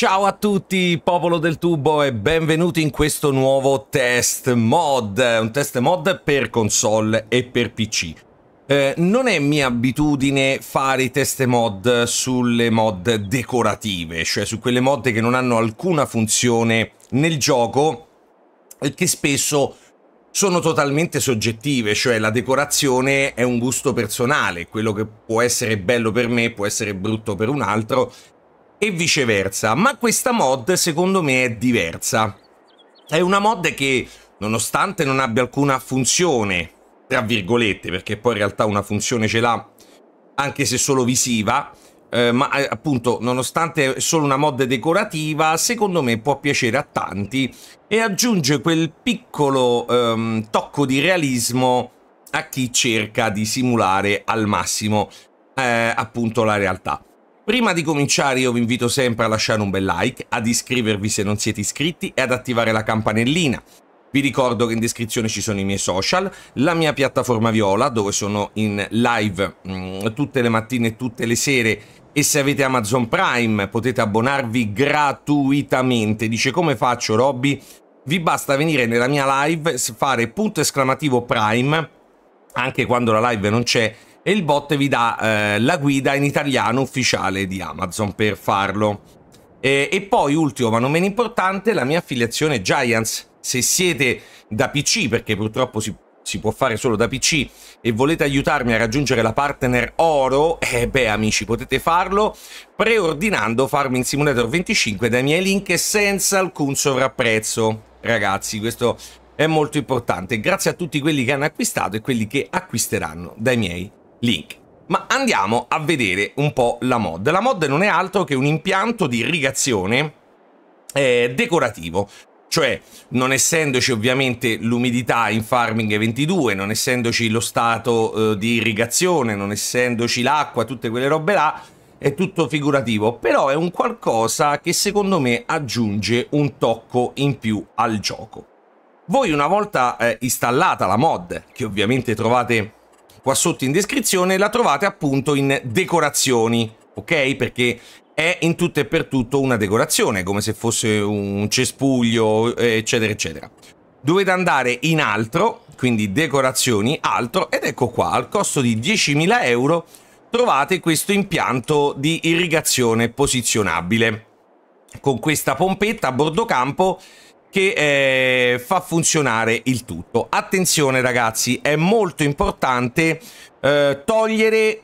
Ciao a tutti popolo del tubo e benvenuti in questo nuovo test mod, un test mod per console e per PC. Eh, non è mia abitudine fare i test mod sulle mod decorative, cioè su quelle mod che non hanno alcuna funzione nel gioco e che spesso sono totalmente soggettive, cioè la decorazione è un gusto personale, quello che può essere bello per me può essere brutto per un altro e viceversa, ma questa mod secondo me è diversa. È una mod che, nonostante non abbia alcuna funzione, tra virgolette, perché poi in realtà una funzione ce l'ha, anche se solo visiva, eh, ma eh, appunto nonostante è solo una mod decorativa secondo me può piacere a tanti e aggiunge quel piccolo ehm, tocco di realismo a chi cerca di simulare al massimo eh, appunto la realtà Prima di cominciare io vi invito sempre a lasciare un bel like, ad iscrivervi se non siete iscritti e ad attivare la campanellina. Vi ricordo che in descrizione ci sono i miei social, la mia piattaforma Viola dove sono in live mh, mm, tutte le mattine e tutte le sere e se avete Amazon Prime potete abbonarvi gratuitamente. Dice come faccio Robby? Vi basta venire nella mia live, fare punto esclamativo Prime, anche quando la live non c'è e il bot vi dà eh, la guida in italiano ufficiale di Amazon per farlo. E, e poi, ultimo ma non meno importante, la mia affiliazione Giants. Se siete da PC, perché purtroppo si si può fare solo da PC e volete aiutarmi a raggiungere la partner oro, eh beh amici potete farlo preordinando Farming Simulator 25 dai miei link senza alcun sovrapprezzo. Ragazzi questo è molto importante, grazie a tutti quelli che hanno acquistato e quelli che acquisteranno dai miei link. Ma andiamo a vedere un po' la mod. La mod non è altro che un impianto di irrigazione eh, decorativo. Cioè, non essendoci ovviamente l'umidità in Farming 22, non essendoci lo stato eh, di irrigazione, non essendoci l'acqua, tutte quelle robe là, è tutto figurativo. Però è un qualcosa che secondo me aggiunge un tocco in più al gioco. Voi una volta eh, installata la mod, che ovviamente trovate qua sotto in descrizione, la trovate appunto in decorazioni, ok? Perché è in tutto e per tutto una decorazione, come se fosse un cespuglio, eccetera, eccetera. Dovete andare in altro, quindi decorazioni, altro, ed ecco qua, al costo di 10.000 euro trovate questo impianto di irrigazione posizionabile. Con questa pompetta a bordo campo che eh, fa funzionare il tutto. Attenzione ragazzi, è molto importante eh, togliere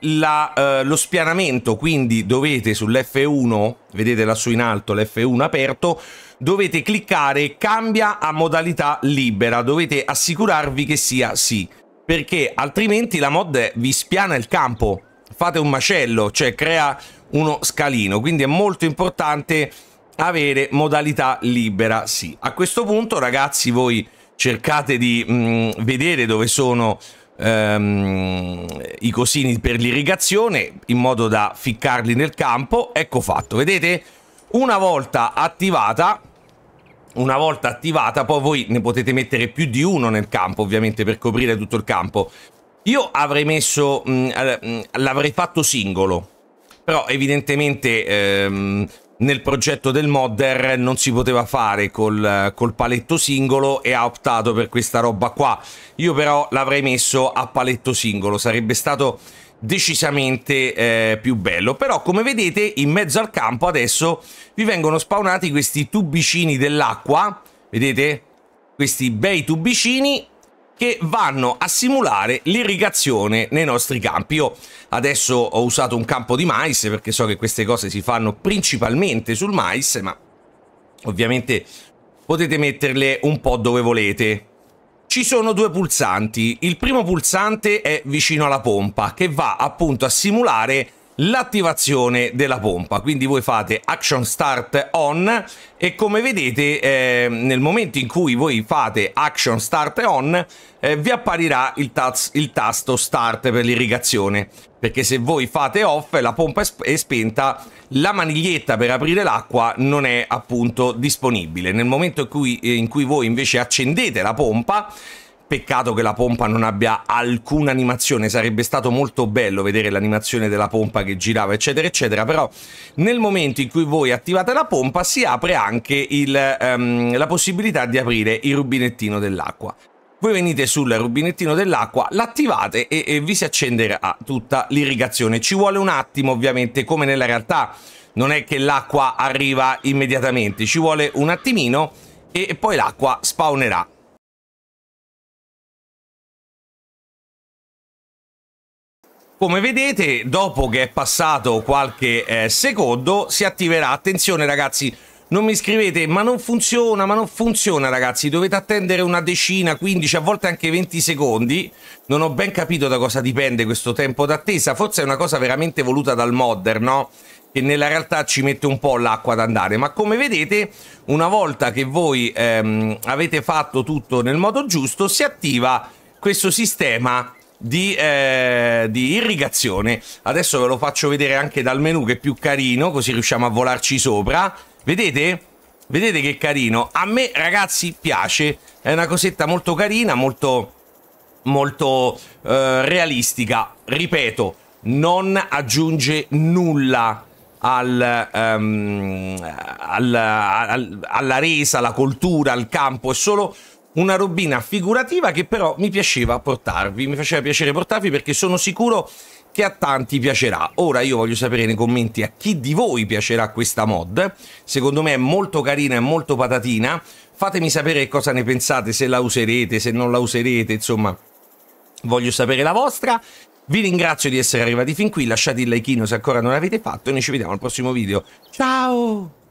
la, eh, lo spianamento, quindi dovete sull'F1, vedete lassù in alto l'F1 aperto, dovete cliccare cambia a modalità libera, dovete assicurarvi che sia sì, perché altrimenti la mod vi spiana il campo, fate un macello, cioè crea uno scalino, quindi è molto importante avere modalità libera sì. A questo punto ragazzi voi cercate di mh, mm, vedere dove sono ehm, i cosini per l'irrigazione in modo da ficcarli nel campo. Ecco fatto, vedete? Una volta attivata, una volta attivata, poi voi ne potete mettere più di uno nel campo ovviamente per coprire tutto il campo. Io avrei messo, mm, mm, l'avrei fatto singolo, però evidentemente ehm, nel progetto del modder non si poteva fare col, col, paletto singolo e ha optato per questa roba qua. Io però l'avrei messo a paletto singolo, sarebbe stato decisamente eh, più bello. Però come vedete in mezzo al campo adesso vi vengono spawnati questi tubicini dell'acqua, vedete? Questi bei tubicini che vanno a simulare l'irrigazione nei nostri campi. Io adesso ho usato un campo di mais perché so che queste cose si fanno principalmente sul mais, ma ovviamente potete metterle un po' dove volete. Ci sono due pulsanti. Il primo pulsante è vicino alla pompa che va appunto a simulare l'attivazione della pompa quindi voi fate action start on e come vedete eh, nel momento in cui voi fate action start on eh, vi apparirà il, taz, il, tasto start per l'irrigazione perché se voi fate off la pompa è, sp è spenta la maniglietta per aprire l'acqua non è appunto disponibile nel momento in cui, eh, in cui voi invece accendete la pompa Peccato che la pompa non abbia alcuna animazione, sarebbe stato molto bello vedere l'animazione della pompa che girava eccetera eccetera, però nel momento in cui voi attivate la pompa si apre anche il, um, la possibilità di aprire il rubinettino dell'acqua. Voi venite sul rubinettino dell'acqua, l'attivate e, e vi si accenderà tutta l'irrigazione. Ci vuole un attimo ovviamente come nella realtà, non è che l'acqua arriva immediatamente, ci vuole un attimino e poi l'acqua spawnerà Come vedete, dopo che è passato qualche eh, secondo, si attiverà. Attenzione ragazzi, non mi scrivete ma non funziona, ma non funziona ragazzi, dovete attendere una decina, 15, a volte anche 20 secondi. Non ho ben capito da cosa dipende questo tempo d'attesa, forse è una cosa veramente voluta dal modder, no? Che nella realtà ci mette un po' l'acqua ad andare, ma come vedete una volta che voi ehm, avete fatto tutto nel modo giusto si attiva questo sistema di, eh, di, irrigazione. Adesso ve lo faccio vedere anche dal menu che è più carino, così riusciamo a volarci sopra. Vedete? Vedete che carino? A me, ragazzi, piace. È una cosetta molto carina, molto, molto eh, realistica. Ripeto, non aggiunge nulla al, um, al, al, alla resa, alla coltura, al campo, è solo una robina figurativa che però mi piaceva portarvi, mi faceva piacere portarvi perché sono sicuro che a tanti piacerà. Ora io voglio sapere nei commenti a chi di voi piacerà questa mod, secondo me è molto carina e molto patatina, fatemi sapere cosa ne pensate, se la userete, se non la userete, insomma voglio sapere la vostra. Vi ringrazio di essere arrivati fin qui, lasciate il like se ancora non l'avete fatto e noi ci vediamo al prossimo video. Ciao!